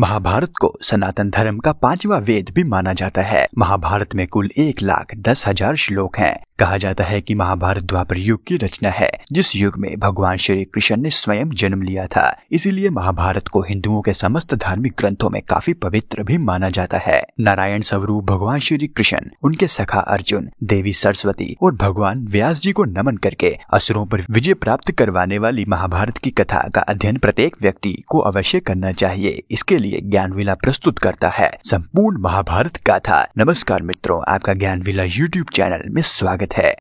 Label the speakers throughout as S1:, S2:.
S1: महाभारत को सनातन धर्म का पांचवा वेद भी माना जाता है महाभारत में कुल एक लाख दस हजार श्लोक हैं कहा जाता है कि महाभारत द्वापर युग की रचना है जिस युग में भगवान श्री कृष्ण ने स्वयं जन्म लिया था इसीलिए महाभारत को हिंदुओं के समस्त धार्मिक ग्रंथों में काफी पवित्र भी माना जाता है नारायण स्वरूप भगवान श्री कृष्ण उनके सखा अर्जुन देवी सरस्वती और भगवान व्यास जी को नमन करके असुरों पर विजय प्राप्त करवाने वाली महाभारत की कथा का अध्ययन प्रत्येक व्यक्ति को अवश्य करना चाहिए इसके लिए ज्ञान विला प्रस्तुत करता है संपूर्ण महाभारत गाथा नमस्कार मित्रों आपका ज्ञान विला यूट्यूब चैनल में स्वागत है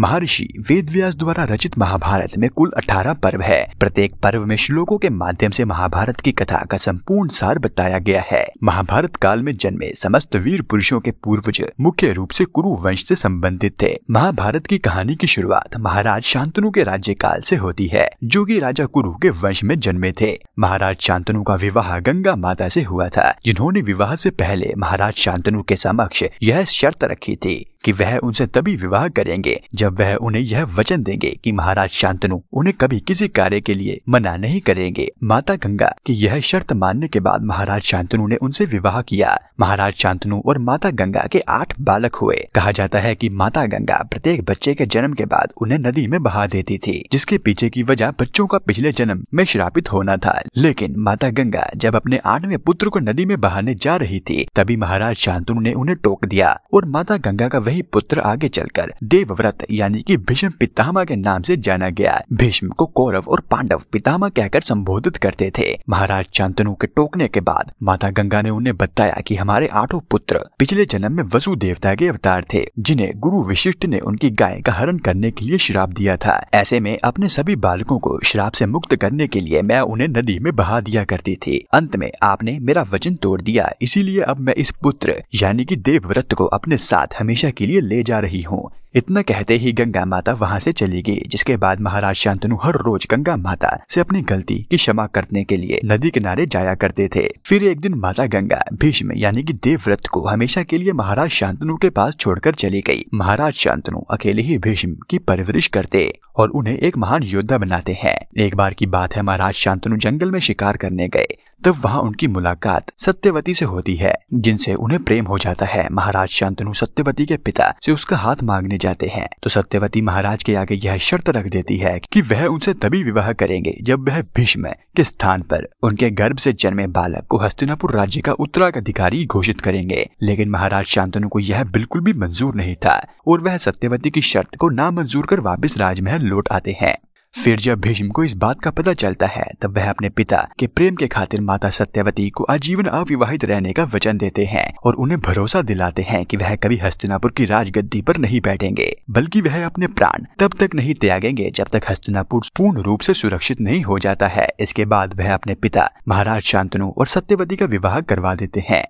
S1: महर्षि वेदव्यास द्वारा रचित महाभारत में कुल 18 पर्व है प्रत्येक पर्व में श्लोकों के माध्यम से महाभारत की कथा का संपूर्ण सार बताया गया है महाभारत काल में जन्मे समस्त वीर पुरुषों के पूर्वज मुख्य रूप से कुरु वंश से संबंधित थे महाभारत की कहानी की शुरुआत महाराज शांतनु के राज्य काल से होती है जो की राजा कुरु के वंश में जन्मे थे महाराज शांतनु का विवाह गंगा माता से हुआ था जिन्होंने विवाह से पहले महाराज शांतनु के समक्ष यह शर्त रखी थी कि वह उनसे तभी विवाह करेंगे जब वह उन्हें यह वचन देंगे कि महाराज शांतनु उन्हें कभी किसी कार्य के लिए मना नहीं करेंगे माता गंगा की यह शर्त मानने के बाद महाराज शांतनु ने उनसे विवाह किया महाराज शांतनु और माता गंगा के आठ बालक हुए कहा जाता है कि माता गंगा प्रत्येक बच्चे के जन्म के बाद उन्हें नदी में बहा देती थी जिसके पीछे की वजह बच्चों का पिछले जन्म में श्रापित होना था लेकिन माता गंगा जब अपने आठवें पुत्र को नदी में बहाने जा रही थी तभी महाराज शांतनु ने उन्हें टोक दिया और माता गंगा का वही पुत्र आगे चलकर देवव्रत यानी की भीष्म पितामह के नाम से जाना गया भीष्म को कौरव और पांडव पितामह कहकर संबोधित करते थे महाराज शांतनु के टोकने के बाद माता गंगा ने उन्हें बताया की हम हमारे आठों पुत्र पिछले जन्म में वसु देवता के अवतार थे जिन्हें गुरु विशिष्ट ने उनकी गाय का हरण करने के लिए श्राप दिया था ऐसे में अपने सभी बालकों को श्राप से मुक्त करने के लिए मैं उन्हें नदी में बहा दिया करती थी अंत में आपने मेरा वचन तोड़ दिया इसीलिए अब मैं इस पुत्र यानी कि देवव्रत को अपने साथ हमेशा के लिए ले जा रही हूँ इतना कहते ही गंगा माता वहां से चली गई जिसके बाद महाराज शांतनु हर रोज गंगा माता से अपनी गलती की क्षमा करने के लिए नदी किनारे जाया करते थे फिर एक दिन माता गंगा भीष्म यानी कि देवव्रत को हमेशा के लिए महाराज शांतनु के पास छोड़कर चली गई महाराज शांतनु अकेले ही भीष्म की परवरिश करते और उन्हें एक महान योद्धा बनाते हैं एक बार की बात है महाराज शांतनु जंगल में शिकार करने गए तब वहाँ उनकी मुलाकात सत्यवती से होती है जिनसे उन्हें प्रेम हो जाता है महाराज शांतनु सत्यवती के पिता से उसका हाथ मांगने जाते हैं तो सत्यवती महाराज के आगे यह शर्त रख देती है कि वह उनसे तभी विवाह करेंगे जब वह भीष्म के स्थान पर उनके गर्भ से जन्मे बालक को हस्तिनापुर राज्य का उत्तराधिकारी घोषित करेंगे लेकिन महाराज शांतनु को यह बिल्कुल भी मंजूर नहीं था और वह सत्यवती की शर्त को नामंजूर कर वापस राजमहल लौट आते हैं फिर जब भीष्म को इस बात का पता चलता है तब वह अपने पिता के प्रेम के खातिर माता सत्यवती को आजीवन अविवाहित रहने का वचन देते हैं और उन्हें भरोसा दिलाते हैं कि वह कभी हस्तिनापुर की राजगद्दी पर नहीं बैठेंगे बल्कि वह अपने प्राण तब तक नहीं त्यागेंगे जब तक हस्तिनापुर पूर्ण रूप से सुरक्षित नहीं हो जाता है इसके बाद वह अपने पिता महाराज शांतनु और सत्यवती का विवाह करवा देते हैं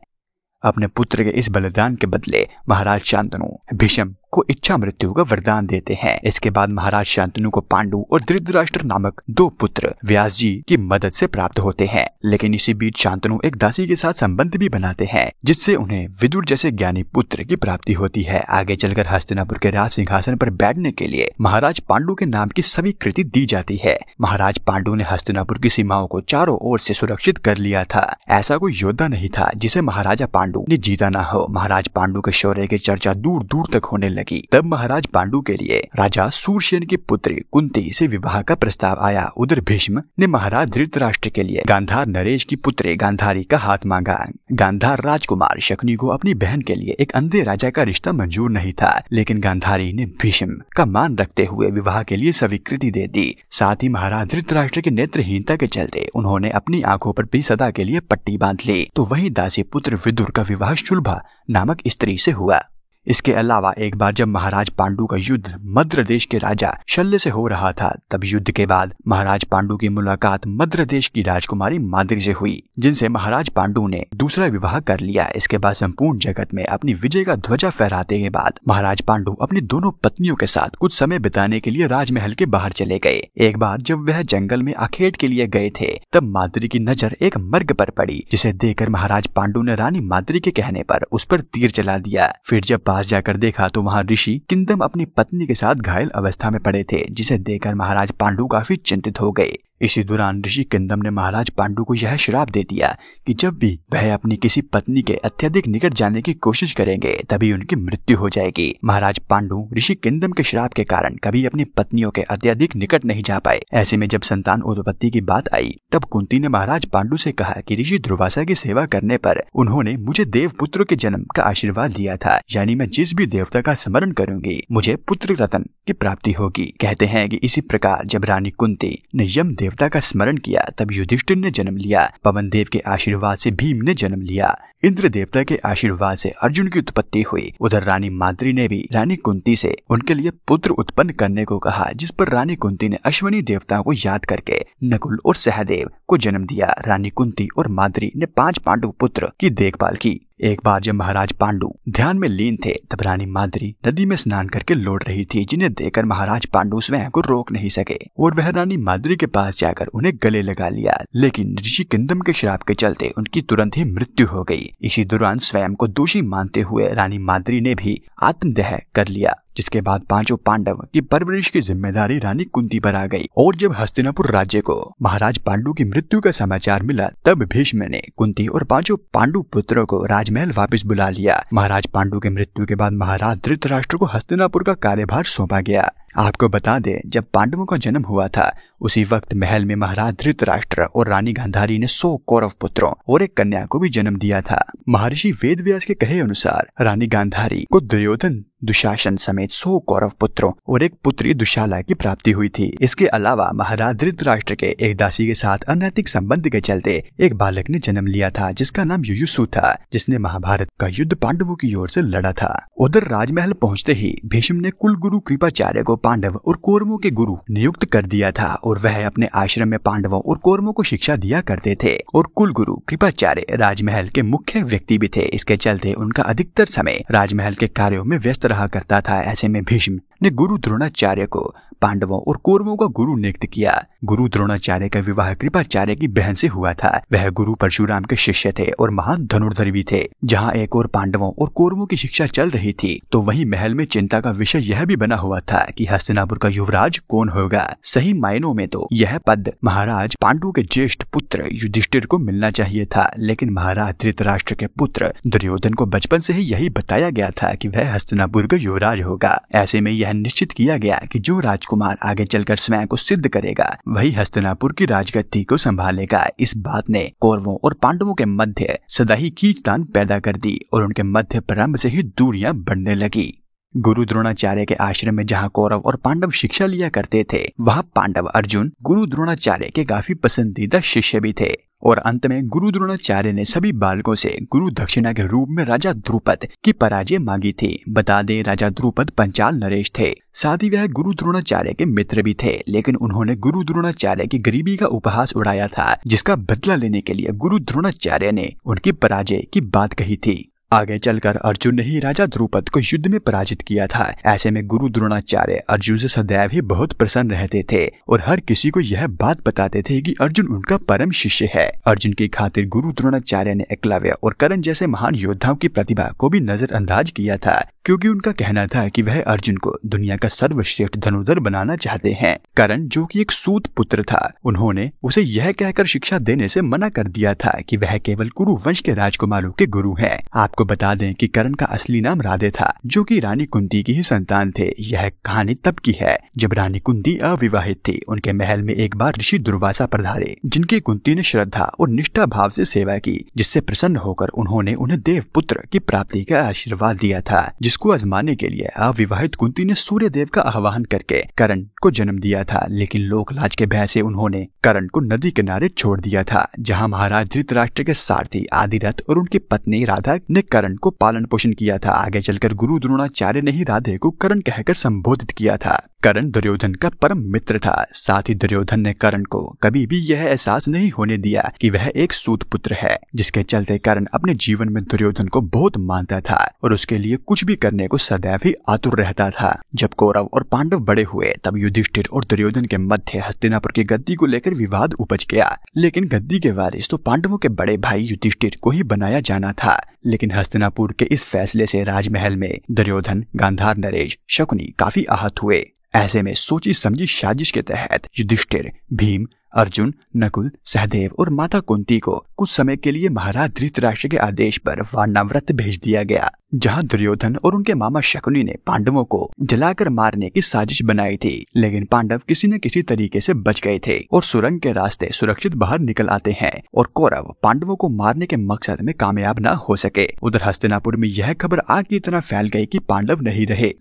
S1: अपने पुत्र के इस बलिदान के बदले महाराज शांतनु भीष्म को इच्छा मृत्यु का वरदान देते हैं इसके बाद महाराज शांतनु को पांडु और धृतराष्ट्र नामक दो पुत्र व्यास जी की मदद से प्राप्त होते हैं लेकिन इसी बीच शांतनु एक दासी के साथ संबंध भी बनाते हैं जिससे उन्हें विदुर जैसे ज्ञानी पुत्र की प्राप्ति होती है आगे चलकर हस्तिनापुर के राज सिंहासन पर बैठने के लिए महाराज पांडु के नाम की सभी कृति दी जाती है महाराज पांडु ने हस्तिनापुर की सीमाओं को चारों ओर से सुरक्षित कर लिया था ऐसा कोई योद्धा नहीं था जिसे महाराजा पांडु ने जीता न हो महाराज पांडु के शौर्य की चर्चा दूर दूर तक होने लगी तब महाराज पांडु के लिए राजा सूरसेन के पुत्र कुंती से विवाह का प्रस्ताव आया उधर भीष्म ने महाराज धृत के लिए गांधार नरेश की पुत्री गांधारी का हाथ मांगा गांधार राजकुमार शकनी को अपनी बहन के लिए एक अंधे राजा का रिश्ता मंजूर नहीं था लेकिन गांधारी ने भीष्म का मान रखते हुए विवाह के लिए स्वीकृति दे दी साथ ही महाराज धृत की नेत्रहीनता के चलते उन्होंने अपनी आंखों पर भी सदा के लिए पट्टी बांध ली तो वही दासी पुत्र विदुर का विवाह शुल्भा नामक स्त्री से हुआ इसके अलावा एक बार जब महाराज पांडु का युद्ध मध्य देश के राजा शल्य से हो रहा था तब युद्ध के बाद महाराज पांडु की मुलाकात मध्य देश की राजकुमारी मादरी से हुई जिनसे महाराज पांडु ने दूसरा विवाह कर लिया इसके बाद संपूर्ण जगत में अपनी विजय का ध्वजा फहराते के बाद महाराज पांडु अपनी दोनों पत्नियों के साथ कुछ समय बिताने के लिए राजमहल के बाहर चले गए एक बार जब वह जंगल में अखेट के लिए गए थे तब मादरी की नजर एक मर्ग पर पड़ी जिसे देखकर महाराज पांडु ने रानी मादरी के कहने पर उस पर तीर चला दिया फिर जब पास जाकर देखा तो वहाँ ऋषि किंदम अपनी पत्नी के साथ घायल अवस्था में पड़े थे जिसे देखकर महाराज पांडु काफी चिंतित हो गए इसी दौरान ऋषि किंदम ने महाराज पांडु को यह श्राप दे दिया कि जब भी वह अपनी किसी पत्नी के अत्यधिक निकट जाने की कोशिश करेंगे तभी उनकी मृत्यु हो जाएगी महाराज पांडु ऋषि किंदम के श्राप के कारण कभी अपनी पत्नियों के अत्यधिक निकट नहीं जा पाए ऐसे में जब संतान उत्पत्ति की बात आई तब कुंती ने महाराज पांडु से कहा कि ऋषि ध्रुवासा की सेवा करने पर उन्होंने मुझे देव पुत्र के जन्म का आशीर्वाद दिया था यानी मैं जिस भी देवता का स्मरण करूंगी मुझे पुत्र रतन की प्राप्ति होगी कहते हैं कि इसी प्रकार जब रानी कुंती ने यम देव देवता का स्मरण किया तब युधिष्ठिर ने जन्म लिया पवन देव के आशीर्वाद से भीम ने जन्म लिया इंद्र देवता के आशीर्वाद से अर्जुन की उत्पत्ति हुई उधर रानी माद्री ने भी रानी कुंती से उनके लिए पुत्र उत्पन्न करने को कहा जिस पर रानी कुंती ने अश्वनी देवताओं को याद करके नकुल और सहदेव को जन्म दिया रानी कुंती और माद्री ने पांच पांडव पुत्र की देखभाल की एक बार जब महाराज पांडु ध्यान में लीन थे तब रानी माद्री नदी में स्नान करके लौट रही थी जिन्हें देखकर महाराज पांडु स्वयं को रोक नहीं सके और वह रानी माद्री के पास जाकर उन्हें गले लगा लिया लेकिन ऋषि किंदम के शराब के चलते उनकी तुरंत ही मृत्यु हो गई इसी दौरान स्वयं को दोषी मानते हुए रानी माद्री ने भी आत्मदह कर लिया जिसके बाद पांचों पांडव की परवरिश की जिम्मेदारी रानी कुंती पर आ गई और जब हस्तिनापुर राज्य को महाराज पांडु की मृत्यु का समाचार मिला तब भीष्म ने कुंती और पांचों पांडु पुत्रों को राजमहल वापस बुला लिया महाराज पांडु की मृत्यु के बाद महाराज धृतराष्ट्र को हस्तिनापुर का कार्यभार सौंपा गया आपको बता दें जब पांडवों का जन्म हुआ था उसी वक्त महल में महाराज धृतराष्ट्र और रानी गांधारी ने सौ कौरव पुत्रों और एक कन्या को भी जन्म दिया था महर्षि वेद के कहे अनुसार रानी गांधारी को दुर्योधन दुशासन समेत सौ कौरव पुत्रों और एक पुत्री दुशाला की प्राप्ति हुई थी इसके अलावा महाराज धृतराष्ट्र के एक दासी के साथ अनैतिक संबंध के चलते एक बालक ने जन्म लिया था जिसका नाम युयुसु था जिसने महाभारत का युद्ध पांडवों की ओर से लड़ा था उधर राजमहल पहुंचते ही भीष्म ने कुल गुरु कृपाचार्य को पांडव और कौरवों के गुरु नियुक्त कर दिया था और वह अपने आश्रम में पांडवों और कौरवों को शिक्षा दिया करते थे और कुल गुरु कृपाचार्य राजमहल के मुख्य व्यक्ति भी थे इसके चलते उनका अधिकतर समय राजमहल के कार्यो में व्यस्त रहा करता था ऐसे में भीष्म ने गुरु द्रोणाचार्य को पांडवों और कौरवों का गुरु नियुक्त किया गुरु द्रोणाचार्य का विवाह कृपाचार्य की बहन से हुआ था वह गुरु परशुराम के शिष्य थे और महान धनुर्धर भी थे जहाँ एक और पांडवों और कौरवों की शिक्षा चल रही थी तो वही महल में चिंता का विषय यह भी बना हुआ था कि हस्तिनापुर का युवराज कौन होगा सही मायनों में तो यह पद महाराज पांडु के ज्येष्ठ पुत्र युधिष्ठिर को मिलना चाहिए था लेकिन महाराज धृतराष्ट्र के पुत्र दुर्योधन को बचपन से ही यही बताया गया था की वह हस्तिनापुर का युवराज होगा ऐसे में यह यह निश्चित किया गया कि जो राजकुमार आगे चलकर स्वयं को सिद्ध करेगा वही हस्तनापुर की राजगद्दी को संभालेगा इस बात ने कौरवों और पांडवों के मध्य सदा ही खींचतान पैदा कर दी और उनके मध्य प्रारंभ से ही दूरियां बढ़ने लगी गुरु द्रोणाचार्य के आश्रम में जहाँ कौरव और पांडव शिक्षा लिया करते थे वहाँ पांडव अर्जुन गुरु द्रोणाचार्य के काफी पसंदीदा शिष्य भी थे और अंत में गुरु द्रोणाचार्य ने सभी बालकों से गुरु दक्षिणा के रूप में राजा द्रुपद की पराजय मांगी थी बता दें राजा द्रुपद पंचाल नरेश थे साथ ही वह गुरु द्रोणाचार्य के मित्र भी थे लेकिन उन्होंने गुरु द्रोणाचार्य की गरीबी का उपहास उड़ाया था जिसका बदला लेने के लिए गुरु द्रोणाचार्य ने उनकी पराजय की बात कही थी आगे चलकर अर्जुन ने ही राजा द्रुपद को युद्ध में पराजित किया था ऐसे में गुरु द्रोणाचार्य अर्जुन से सदैव ही बहुत प्रसन्न रहते थे और हर किसी को यह बात बताते थे कि अर्जुन उनका परम शिष्य है अर्जुन की खातिर गुरु द्रोणाचार्य ने एकलव्य और करण जैसे महान योद्धाओं की प्रतिभा को भी नजरअंदाज किया था क्योंकि उनका कहना था कि वह अर्जुन को दुनिया का सर्वश्रेष्ठ धनुधर बनाना चाहते हैं करण जो कि एक सूत पुत्र था उन्होंने उसे यह कहकर शिक्षा देने से मना कर दिया था कि वह केवल कुरु वंश के राजकुमारों के गुरु हैं। आपको बता दें कि करण का असली नाम राधे था जो कि रानी कुंती की ही संतान थे यह कहानी तब की है जब रानी कुंती अविवाहित थी उनके महल में एक बार ऋषि दुर्वासा पधारे जिनकी कुंती ने श्रद्धा और निष्ठा भाव से सेवा की जिससे प्रसन्न होकर उन्होंने उन्हें देव पुत्र की प्राप्ति का आशीर्वाद दिया था जिस इसको आजमाने के लिए अविवाहित कुंती ने सूर्य देव का आह्वान करके करण को जन्म दिया था लेकिन लोकलाज के भय से उन्होंने करण को नदी किनारे छोड़ दिया था जहाँ महाराज धृतराष्ट्र के सारथी आदिरथ और उनकी पत्नी राधा ने करण को पालन पोषण किया था आगे चलकर गुरु द्रोणाचार्य ने ही राधे को करण कहकर संबोधित किया था करण दुर्योधन का परम मित्र था साथ ही दुर्योधन ने करण को कभी भी यह एहसास नहीं होने दिया कि वह एक सूत पुत्र है जिसके चलते करण अपने जीवन में दुर्योधन को बहुत मानता था और उसके लिए कुछ भी करने को सदैव ही आतुर रहता था जब कौरव और पांडव बड़े हुए तब युधिष्ठिर और दुर्योधन के मध्य हस्तिनापुर की गद्दी को लेकर विवाद उपज गया लेकिन गद्दी के वारिस तो पांडवों के बड़े भाई युधिष्ठिर को ही बनाया जाना था लेकिन हस्तिनापुर के इस फैसले से राजमहल में दुर्योधन गांधार नरेश शकुनी काफी आहत हुए ऐसे में सोची समझी साजिश के तहत युधिष्ठिर भीम अर्जुन नकुल सहदेव और माता कुंती को कुछ समय के लिए महाराज धृतराष्ट्र के आदेश पर वानाव्रत भेज दिया गया जहां दुर्योधन और उनके मामा शकुनी ने पांडवों को जलाकर मारने की साजिश बनाई थी लेकिन पांडव किसी न किसी तरीके से बच गए थे और सुरंग के रास्ते सुरक्षित बाहर निकल आते हैं और कौरव पांडवों को मारने के मकसद में कामयाब न हो सके उधर हस्तिनापुर में यह खबर आग की तरह फैल गई की पांडव नहीं रहे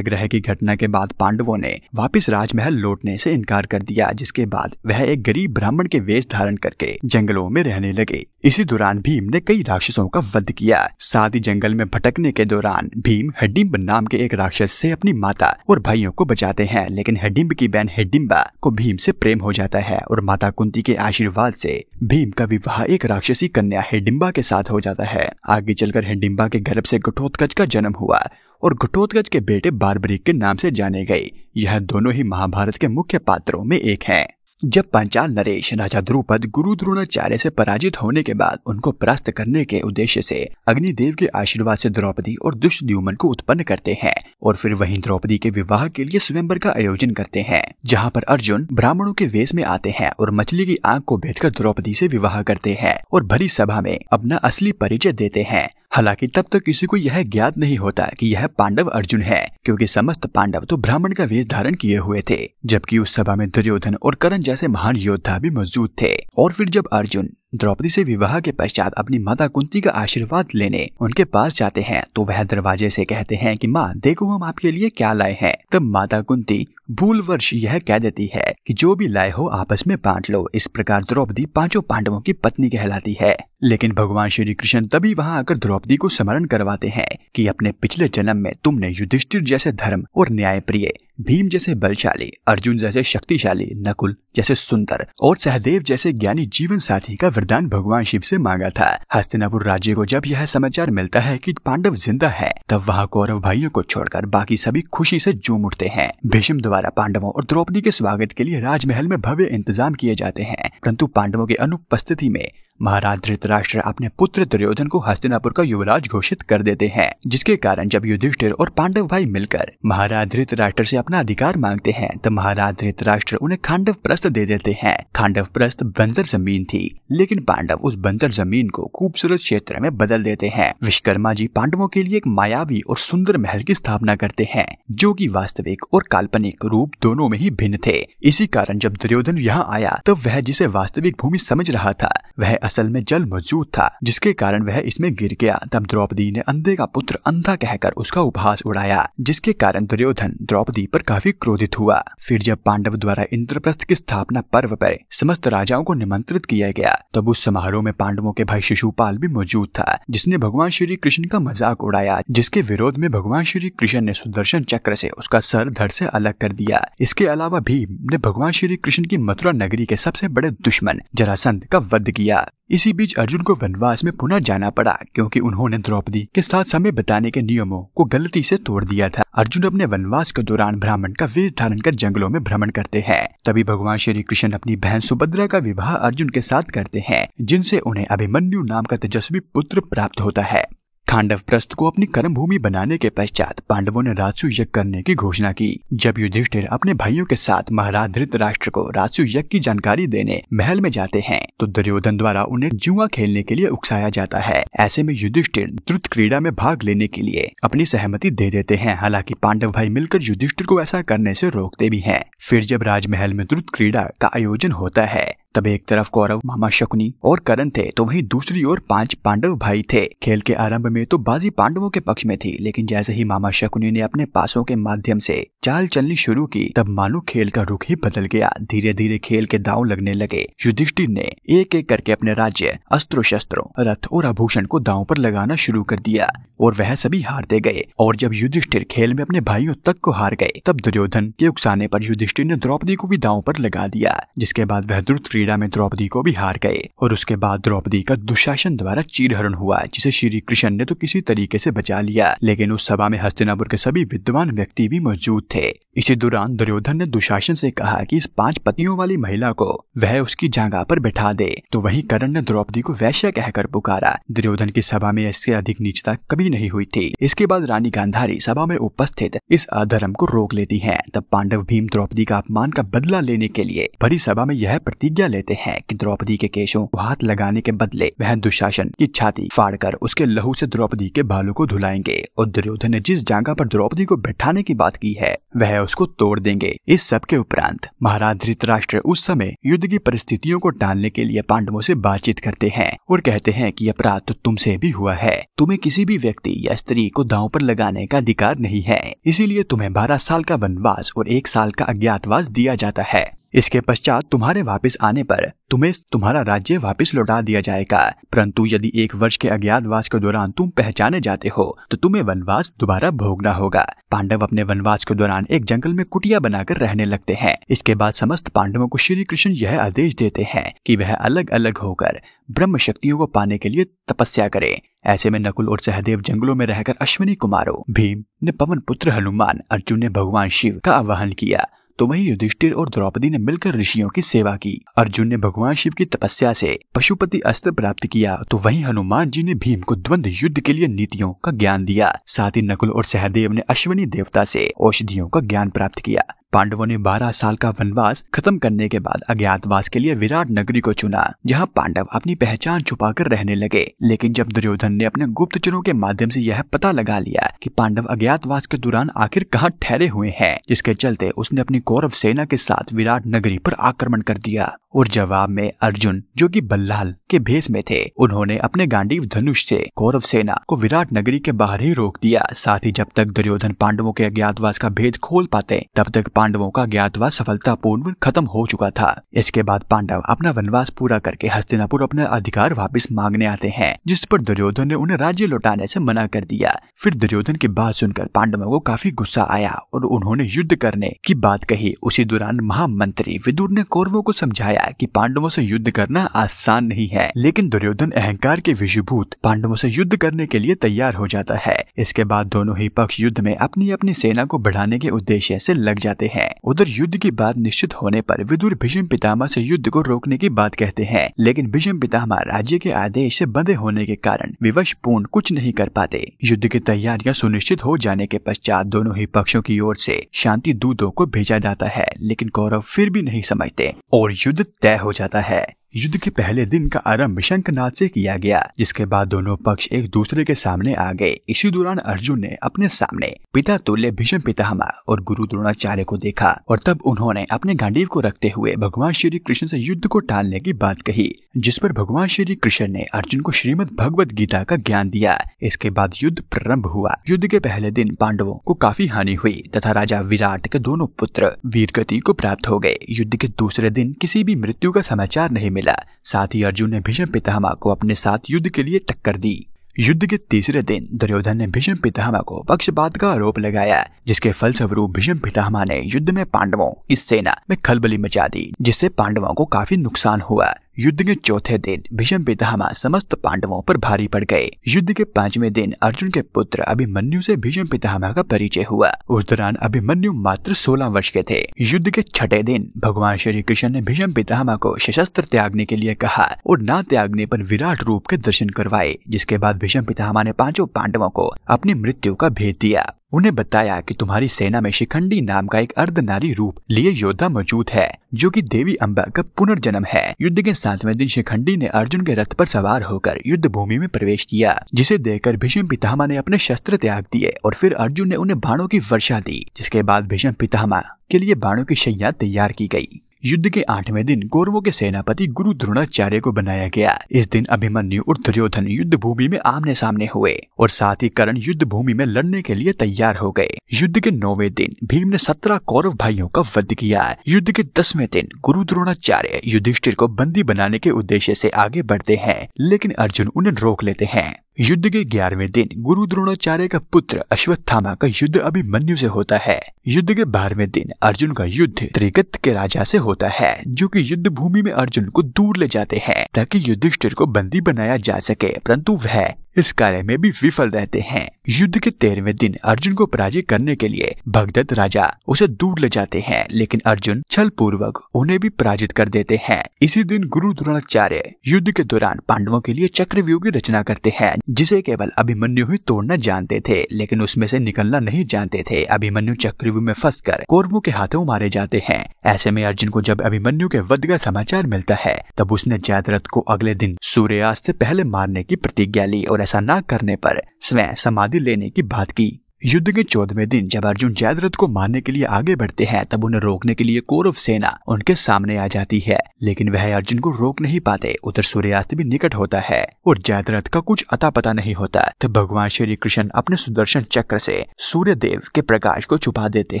S1: ग्रह की घटना के बाद पांडवों ने वापिस राजमहल लौटने से इनकार कर दिया जिसके बाद वह एक एक गरीब ब्राह्मण के वेश धारण करके जंगलों में रहने लगे इसी दौरान भीम ने कई राक्षसों का वध किया साथ ही जंगल में भटकने के दौरान भीम हडिम्ब नाम के एक राक्षस से अपनी माता और भाइयों को बचाते हैं लेकिन हडिम्ब की बहन हडिम्बा को भीम से प्रेम हो जाता है और माता कुंती के आशीर्वाद से भीम का विवाह एक राक्षसी कन्या हेडिम्बा के साथ हो जाता है आगे चलकर हेडिम्बा के गर्भ से घटोत्कच का जन्म हुआ और घटोत्कच के बेटे बारबरीक के नाम से जाने गए यह दोनों ही महाभारत के मुख्य पात्रों में एक हैं। जब पांचाल नरेश राजा द्रुपद गुरु द्रोणाचार्य से पराजित होने के बाद उनको परास्त करने के उद्देश्य से अग्निदेव के आशीर्वाद से द्रौपदी और दुष्ट द्युमन को उत्पन्न करते हैं और फिर वहीं द्रौपदी के विवाह के लिए स्वयंबर का आयोजन करते हैं जहाँ पर अर्जुन ब्राह्मणों के वेश में आते हैं और मछली की आंख को कर द्रौपदी से विवाह करते हैं और भरी सभा में अपना असली परिचय देते हैं हालांकि तब तक तो किसी को यह ज्ञात नहीं होता कि यह पांडव अर्जुन है क्योंकि समस्त पांडव तो ब्राह्मण का वेश धारण किए हुए थे जबकि उस सभा में दुर्योधन और करण जैसे महान योद्धा भी मौजूद थे और फिर जब अर्जुन द्रौपदी से विवाह के पश्चात अपनी माता कुंती का आशीर्वाद लेने उनके पास जाते हैं तो वह दरवाजे से कहते हैं कि माँ देखो हम आपके लिए क्या लाए हैं तब माता कुंती भूल वर्ष यह कह देती है कि जो भी लाए हो आपस में बांट लो इस प्रकार द्रौपदी पांचों पांडवों की पत्नी कहलाती है लेकिन भगवान श्री कृष्ण तभी वहां आकर द्रौपदी को स्मरण करवाते हैं कि अपने पिछले जन्म में तुमने युधिष्ठिर जैसे धर्म और न्याय प्रिय भीम जैसे बलशाली अर्जुन जैसे शक्तिशाली नकुल जैसे सुंदर और सहदेव जैसे ज्ञानी जीवन साथी का वरदान भगवान शिव से मांगा था हस्तिनापुर राज्य को जब यह समाचार मिलता है कि पांडव जिंदा है तब वहाँ कौरव भाइयों को छोड़कर बाकी सभी खुशी से जूम उठते हैं भीष्म द्वारा पांडवों और द्रौपदी के स्वागत के लिए राजमहल में भव्य इंतजाम किए जाते हैं परंतु पांडवों की अनुपस्थिति में महाराज धृतराष्ट्र अपने पुत्र दुर्योधन को हस्तिनापुर का युवराज घोषित कर देते हैं जिसके कारण जब युधिष्ठिर और पांडव भाई मिलकर महाराज धृतराष्ट्र से अपना अधिकार मांगते हैं तो महाराज धृतराष्ट्र उन्हें खांडव प्रस्त प्रस्त दे देते हैं खांडव प्रस्त बंजर जमीन थी लेकिन पांडव उस बंजर जमीन को खूबसूरत क्षेत्र में बदल देते हैं विश्वकर्मा जी पांडवों के लिए एक मायावी और सुंदर महल की स्थापना करते हैं जो कि वास्तविक और काल्पनिक रूप दोनों में ही भिन्न थे इसी कारण जब दुर्योधन यहाँ आया तो वह जिसे वास्तविक भूमि समझ रहा था वह असल में जल मौजूद था जिसके कारण वह इसमें गिर गया तब द्रौपदी ने अंधे का पुत्र अंधा कहकर उसका उपहास उड़ाया जिसके कारण दुर्योधन द्रौपदी पर काफी क्रोधित हुआ फिर जब पांडव द्वारा इंद्रप्रस्थ की स्थापना पर्व पर समस्त राजाओं को निमंत्रित किया गया तब उस समारोह में पांडवों के भाई शिशुपाल भी मौजूद था जिसने भगवान श्री कृष्ण का मजाक उड़ाया जिसके विरोध में भगवान श्री कृष्ण ने सुदर्शन चक्र से उसका सर धड़ से अलग कर दिया इसके अलावा भीम ने भगवान श्री कृष्ण की मथुरा नगरी के सबसे बड़े दुश्मन जरासंध का वध किया किया इसी बीच अर्जुन को वनवास में पुनः जाना पड़ा क्योंकि उन्होंने द्रौपदी के साथ समय बिताने के नियमों को गलती से तोड़ दिया था अर्जुन अपने वनवास के दौरान ब्राह्मण का वेश धारण कर जंगलों में भ्रमण करते हैं तभी भगवान श्री कृष्ण अपनी बहन सुभद्रा का विवाह अर्जुन के साथ करते हैं जिनसे उन्हें अभिमन्यु नाम का तेजस्वी पुत्र प्राप्त होता है खांडव प्रस्त को अपनी कर्म भूमि बनाने के पश्चात पांडवों ने राजसु यज्ञ करने की घोषणा की जब युधिष्ठिर अपने भाइयों के साथ महाराज राष्ट्र को राजसु यज्ञ की जानकारी देने महल में जाते हैं तो दुर्योधन द्वारा उन्हें जुआ खेलने के लिए उकसाया जाता है ऐसे में युधिष्ठिर द्रुत क्रीड़ा में भाग लेने के लिए अपनी सहमति दे देते हैं हालांकि पांडव भाई मिलकर युधिष्ठिर को ऐसा करने से रोकते भी हैं फिर जब राजमहल में द्रुत क्रीड़ा का आयोजन होता है तब एक तरफ कौरव मामा शकुनी और करण थे तो वहीं दूसरी ओर पांच पांडव भाई थे खेल के आरंभ में तो बाजी पांडवों के पक्ष में थी लेकिन जैसे ही मामा शकुनी ने अपने पासों के माध्यम से चाल चलनी शुरू की तब मानो खेल का रुख ही बदल गया धीरे धीरे खेल के दाव लगने लगे युधिष्ठिर ने एक एक करके अपने राज्य अस्त्रों शस्त्रों रथ और आभूषण को दाव पर लगाना शुरू कर दिया और वह सभी हारते गए और जब युधिष्ठिर खेल में अपने भाइयों तक को हार गए तब दुर्योधन के उकसाने पर युधिष्ठिर ने द्रौपदी को भी दाव पर लगा दिया जिसके बाद वह द्रुत क्रीड़ा में द्रौपदी को भी हार गए और उसके बाद द्रौपदी का दुशासन द्वारा चीरहरण हुआ जिसे श्री कृष्ण ने तो किसी तरीके से बचा लिया लेकिन उस सभा में हस्तिनापुर के सभी विद्वान व्यक्ति भी मौजूद थे इसी दौरान दुर्योधन ने दुशासन से कहा कि इस पांच पतियों वाली महिला को वह उसकी जांगा पर बैठा दे तो वहीं करण ने द्रौपदी को वैश्य कहकर पुकारा दुर्योधन की सभा में इससे अधिक नीचता कभी नहीं हुई थी इसके बाद रानी गांधारी सभा में उपस्थित इस अधर्म को रोक लेती है तब पांडव भीम द्रौपदी का अपमान का बदला लेने के लिए भरी सभा में यह प्रतिज्ञा लेते हैं की द्रौपदी के केशों को हाथ लगाने के बदले वह दुशासन की छाती कर उसके लहू से द्रौपदी के बालों को धुलाएंगे और दुर्योधन ने जिस जांगा पर द्रौपदी को बैठाने की बात की है वह उसको तोड़ देंगे इस सब के उपरांत महाराज धृतराष्ट्र उस समय युद्ध की परिस्थितियों को टालने के लिए पांडवों से बातचीत करते हैं और कहते हैं कि अपराध तो तुमसे भी हुआ है तुम्हें किसी भी व्यक्ति या स्त्री को दांव पर लगाने का अधिकार नहीं है इसीलिए तुम्हें बारह साल का वनवास और एक साल का अज्ञातवास दिया जाता है इसके पश्चात तुम्हारे वापस आने पर तुम्हें तुम्हारा राज्य वापस लौटा दिया जाएगा परंतु यदि एक वर्ष के अज्ञातवास के दौरान तुम पहचाने जाते हो तो तुम्हें वनवास दोबारा भोगना होगा पांडव अपने वनवास के दौरान एक जंगल में कुटिया बनाकर रहने लगते हैं इसके बाद समस्त पांडवों को श्री कृष्ण यह आदेश देते हैं कि वह अलग अलग होकर ब्रह्म शक्तियों को पाने के लिए तपस्या करें ऐसे में नकुल और सहदेव जंगलों में रहकर अश्विनी कुमारों भीम ने पवन पुत्र हनुमान अर्जुन ने भगवान शिव का आह्वान किया तो वही युधिष्ठिर और द्रौपदी ने मिलकर ऋषियों की सेवा की अर्जुन ने भगवान शिव की तपस्या से पशुपति अस्त्र प्राप्त किया तो वहीं हनुमान जी ने भीम को द्वंद युद्ध के लिए नीतियों का ज्ञान दिया साथ ही नकुल और सहदेव ने अश्विनी देवता से औषधियों का ज्ञान प्राप्त किया पांडवों ने 12 साल का वनवास खत्म करने के बाद अज्ञातवास के लिए विराट नगरी को चुना जहां पांडव अपनी पहचान छुपाकर रहने लगे लेकिन जब दुर्योधन ने अपने गुप्तचरों के माध्यम से यह पता लगा लिया कि पांडव अज्ञातवास के दौरान आखिर कहां ठहरे हुए हैं जिसके चलते उसने अपनी कौरव सेना के साथ विराट नगरी आरोप आक्रमण कर दिया और जवाब में अर्जुन जो कि बल्लाल के भेष में थे उन्होंने अपने गांडीव धनुष से कौरव सेना को विराट नगरी के बाहर ही रोक दिया साथ ही जब तक दुर्योधन पांडवों के अज्ञातवास का भेद खोल पाते तब तक पांडवों का ज्ञातवास सफलतापूर्ण खत्म हो चुका था इसके बाद पांडव अपना वनवास पूरा करके हस्तिनापुर अपना अधिकार वापस मांगने आते हैं जिस पर दुर्योधन ने उन्हें राज्य लौटाने से मना कर दिया फिर दुर्योधन की बात सुनकर पांडवों को काफी गुस्सा आया और उन्होंने युद्ध करने की बात कही उसी दौरान महामंत्री विदुर ने कौरवों को समझाया कि पांडवों से युद्ध करना आसान नहीं है लेकिन दुर्योधन अहंकार के विषभूत पांडवों से युद्ध करने के लिए तैयार हो जाता है इसके बाद दोनों ही पक्ष युद्ध में अपनी अपनी सेना को बढ़ाने के उद्देश्य से लग जाते हैं उधर युद्ध की बात निश्चित होने पर विदुर भीष्म पितामह से युद्ध को रोकने की बात कहते हैं लेकिन भीष्म पितामह राज्य के आदेश से बंधे होने के कारण विवश पूर्ण कुछ नहीं कर पाते युद्ध की तैयारियां सुनिश्चित हो जाने के पश्चात दोनों ही पक्षों की ओर से शांति दूतों को भेजा जाता है लेकिन कौरव फिर भी नहीं समझते और युद्ध तय हो जाता है युद्ध के पहले दिन का आरंभ शंखनाथ से किया गया जिसके बाद दोनों पक्ष एक दूसरे के सामने आ गए इसी दौरान अर्जुन ने अपने सामने पिता तुल्य भीषण पितामह और गुरु द्रोणाचार्य को देखा और तब उन्होंने अपने गांडीव को रखते हुए भगवान श्री कृष्ण से युद्ध को टालने की बात कही जिस पर भगवान श्री कृष्ण ने अर्जुन को श्रीमद भगवत गीता का ज्ञान दिया इसके बाद युद्ध प्रारंभ हुआ युद्ध के पहले दिन पांडवों को काफी हानि हुई तथा राजा विराट के दोनों पुत्र वीर गति को प्राप्त हो गए युद्ध के दूसरे दिन किसी भी मृत्यु का समाचार नहीं मिला साथ ही अर्जुन ने भीष्म पितामा को अपने साथ युद्ध के लिए टक्कर दी युद्ध के तीसरे दिन दुर्योधन ने भीष्म पितामा को पक्षपात का आरोप लगाया जिसके फलस्वरूप भीष्म पितामा ने युद्ध में पांडवों की सेना में खलबली मचा दी जिससे पांडवों को काफी नुकसान हुआ युद्ध के चौथे दिन भीषम पितामह समस्त पांडवों पर भारी पड़ गए युद्ध के पांचवे दिन अर्जुन के पुत्र अभिमन्यु से भीषम पितामह का परिचय हुआ उस दौरान अभिमन्यु मात्र 16 वर्ष के थे युद्ध के छठे दिन भगवान श्री कृष्ण ने भीषम पितामह को सशस्त्र त्यागने के लिए कहा और न त्यागने पर विराट रूप के दर्शन करवाए जिसके बाद भीषम पितामा ने पांचों पांडवों को अपनी मृत्यु का भेद दिया उन्हें बताया कि तुम्हारी सेना में शिखंडी नाम का एक अर्ध नारी रूप लिए योद्धा मौजूद है जो कि देवी अम्बा का पुनर्जन्म है युद्ध के सातवें दिन शिखंडी ने अर्जुन के रथ पर सवार होकर युद्ध भूमि में प्रवेश किया जिसे देखकर भीष्म पितामा ने अपने शस्त्र त्याग दिए और फिर अर्जुन ने उन्हें बाणों की वर्षा दी जिसके बाद भीष्म पितामा के लिए बाणों की शैया तैयार की गयी युद्ध के आठवें दिन कौरवों के सेनापति गुरु द्रोणाचार्य को बनाया गया इस दिन अभिमन्यु और दुर्योधन युद्ध भूमि में आमने सामने हुए और साथ ही करण युद्ध भूमि में लड़ने के लिए तैयार हो गए युद्ध के नौवे दिन भीम ने सत्रह कौरव भाइयों का वध किया युद्ध के दसवें दिन गुरु द्रोणाचार्य युधिष्ठिर को बंदी बनाने के उद्देश्य से आगे बढ़ते हैं लेकिन अर्जुन उन्हें रोक लेते हैं युद्ध के ग्यारहवें दिन गुरु द्रोणाचार्य का पुत्र अश्वत्थामा का युद्ध अभिमन्यु से होता है युद्ध के बारहवें दिन अर्जुन का युद्ध त्रिगत के राजा से होता है जो कि युद्ध भूमि में अर्जुन को दूर ले जाते हैं ताकि युद्धिष्ठिर को बंदी बनाया जा सके परंतु वह इस कार्य में भी विफल रहते हैं युद्ध के तेरहवें दिन अर्जुन को पराजित करने के लिए भगदत्त राजा उसे दूर ले जाते हैं लेकिन अर्जुन छल पूर्वक उन्हें भी पराजित कर देते हैं इसी दिन गुरु द्रोणाचार्य युद्ध के दौरान पांडवों के लिए चक्रव्यूह की रचना करते हैं जिसे केवल अभिमन्यु ही तोड़ना जानते थे लेकिन उसमें से निकलना नहीं जानते थे अभिमन्यु चक्रव्यूह में फंस कर कौरवों के हाथों मारे जाते हैं ऐसे में अर्जुन को जब अभिमन्यु के वध का समाचार मिलता है तब उसने जयद्रथ को अगले दिन सूर्यास्त पहले मारने की प्रतिज्ञा ली और और ऐसा ना करने पर स्वयं समाधि लेने की बात की युद्ध के चौदहवें दिन जब अर्जुन जयद्रथ को मारने के लिए आगे बढ़ते हैं तब उन्हें रोकने के लिए कौरव सेना उनके सामने आ जाती है लेकिन वह अर्जुन को रोक नहीं पाते उधर सूर्यास्त भी निकट होता है और जयद्रथ का कुछ अता पता नहीं होता तब भगवान श्री कृष्ण अपने सुदर्शन चक्र से सूर्य देव के प्रकाश को छुपा देते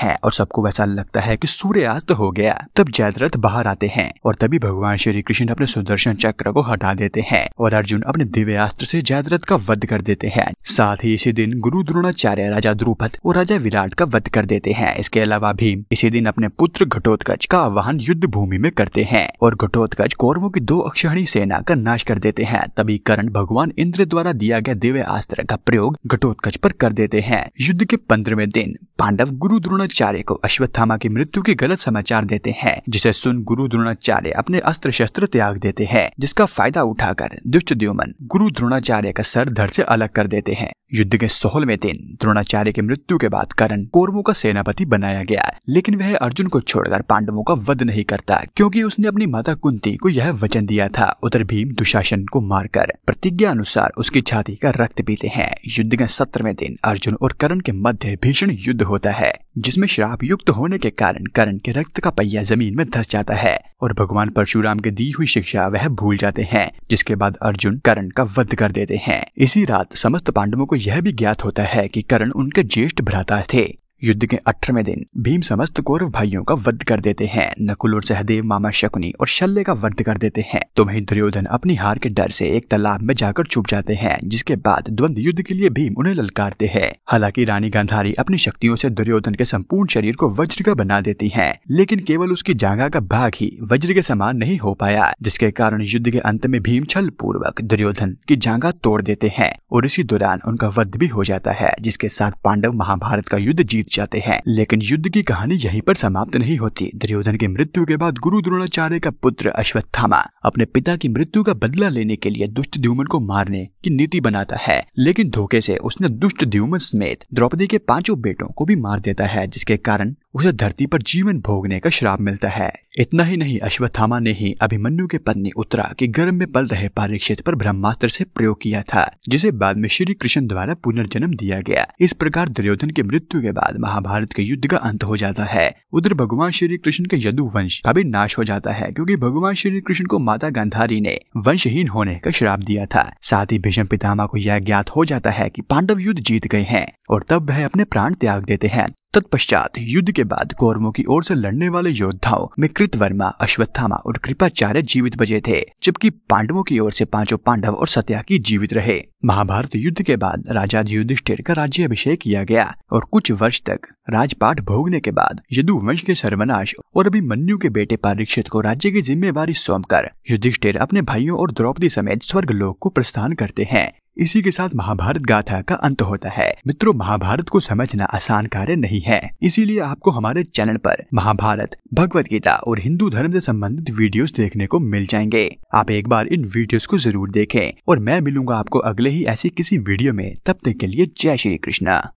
S1: हैं और सबको वैसा लगता है की सूर्यास्त हो गया तब जयद्रथ बाहर आते हैं और तभी भगवान श्री कृष्ण अपने सुदर्शन चक्र को हटा देते हैं और अर्जुन अपने दिव्यास्त्र से जयद्रथ का वध कर देते हैं साथ ही इसी दिन गुरु द्रोणाचार्य राजा द्रुपद और राजा विराट का वध कर देते हैं इसके अलावा भीम इसी दिन अपने पुत्र घटोत्कच का आह्वान युद्ध भूमि में करते हैं और घटोत्कच कौरवों की दो अक्षणी सेना का नाश कर देते हैं तभी करण भगवान इंद्र द्वारा दिया गया दिव्य अस्त्र का प्रयोग घटोत्कच पर कर देते हैं युद्ध के पंद्रहवें दिन पांडव गुरु द्रोणाचार्य को अश्वत्थामा की मृत्यु के गलत समाचार देते हैं जिसे सुन गुरु द्रोणाचार्य अपने अस्त्र शस्त्र त्याग देते हैं जिसका फायदा उठाकर दुष्ट द्योमन गुरु द्रोणाचार्य का सर धड़ से अलग कर देते हैं युद्ध के सोलहवें दिन द्रोणाचार्य के मृत्यु के बाद करण कौरवों का सेनापति बनाया गया लेकिन वह अर्जुन को छोड़कर पांडवों का वध नहीं करता क्योंकि उसने अपनी माता कुंती को यह वचन दिया था उधर भीम दुशासन को मारकर प्रतिज्ञा अनुसार उसकी छाती का रक्त पीते हैं युद्ध के सत्रहवें दिन अर्जुन और करण के मध्य भीषण युद्ध होता है जिसमें श्राप युक्त होने के कारण करण के रक्त का पहिया जमीन में धस जाता है और भगवान परशुराम के दी हुई शिक्षा वह भूल जाते हैं जिसके बाद अर्जुन करण का वध कर देते हैं इसी रात समस्त पांडवों को यह भी ज्ञात होता है कि करण उनके ज्येष्ठ भ्राता थे युद्ध के अठारहवें दिन भीम समस्त कौरव भाइयों का वध कर देते हैं नकुल और सहदेव मामा शकुनी और शल्य का वध कर देते हैं तो वही दुर्योधन अपनी हार के डर से एक तालाब में जाकर छुप जाते हैं जिसके बाद द्वंद युद्ध के लिए भीम उन्हें ललकारते हैं हालांकि रानी गांधारी अपनी शक्तियों से दुर्योधन के संपूर्ण शरीर को वज्र का बना देती है लेकिन केवल उसकी जांगा का भाग ही वज्र के समान नहीं हो पाया जिसके कारण युद्ध के अंत में भीम छल पूर्वक दुर्योधन की जांगा तोड़ देते हैं और इसी दौरान उनका वध भी हो जाता है जिसके साथ पांडव महाभारत का युद्ध जीत जाते हैं लेकिन युद्ध की कहानी यहीं पर समाप्त नहीं होती दुर्योधन की मृत्यु के बाद गुरु द्रोणाचार्य का पुत्र अश्वत्थामा अपने पिता की मृत्यु का बदला लेने के लिए दुष्ट द्युमन को मारने की नीति बनाता है लेकिन धोखे से उसने दुष्ट द्युमन समेत द्रौपदी के पांचों बेटों को भी मार देता है जिसके कारण उसे धरती पर जीवन भोगने का श्राप मिलता है इतना ही नहीं अश्वत्थामा ने ही अभिमन्यु के पत्नी उत्तरा के गर्भ में पल रहे पारीक्षित पर ब्रह्मास्त्र से प्रयोग किया था जिसे बाद में श्री कृष्ण द्वारा पुनर्जन्म दिया गया इस प्रकार दुर्योधन के मृत्यु के बाद महाभारत के युद्ध का अंत हो जाता है उधर भगवान श्री कृष्ण के यदु वंश का भी नाश हो जाता है क्यूँकी भगवान श्री कृष्ण को माता गांधारी ने वंशहीन होने का श्राप दिया था साथ ही भीषण पितामा को यह ज्ञात हो जाता है की पांडव युद्ध जीत गए हैं और तब वह अपने प्राण त्याग देते हैं तत्पश्चात युद्ध के बाद कौरवों की ओर से लड़ने वाले योद्धाओं में कृतवर्मा अश्वत्थामा और कृपाचार्य जीवित बचे थे जबकि पांडवों की ओर से पांचों पांडव और सत्याकी जीवित रहे महाभारत युद्ध के बाद राजा युधिष्ठिर का राज्य अभिषेक किया गया और कुछ वर्ष तक राजपाठ भोगने के बाद यदुवंश के सर्वनाश और अभिमन्यु के बेटे परीक्षित को राज्य की जिम्मेवारी सौंप युधिष्ठिर अपने भाइयों और द्रौपदी समेत स्वर्ग लोक को प्रस्थान करते हैं इसी के साथ महाभारत गाथा का अंत होता है मित्रों महाभारत को समझना आसान कार्य नहीं है इसीलिए आपको हमारे चैनल पर महाभारत भगवत गीता और हिंदू धर्म से संबंधित वीडियोस देखने को मिल जाएंगे आप एक बार इन वीडियोस को जरूर देखें और मैं मिलूंगा आपको अगले ही ऐसी किसी वीडियो में तब तक के लिए जय श्री कृष्णा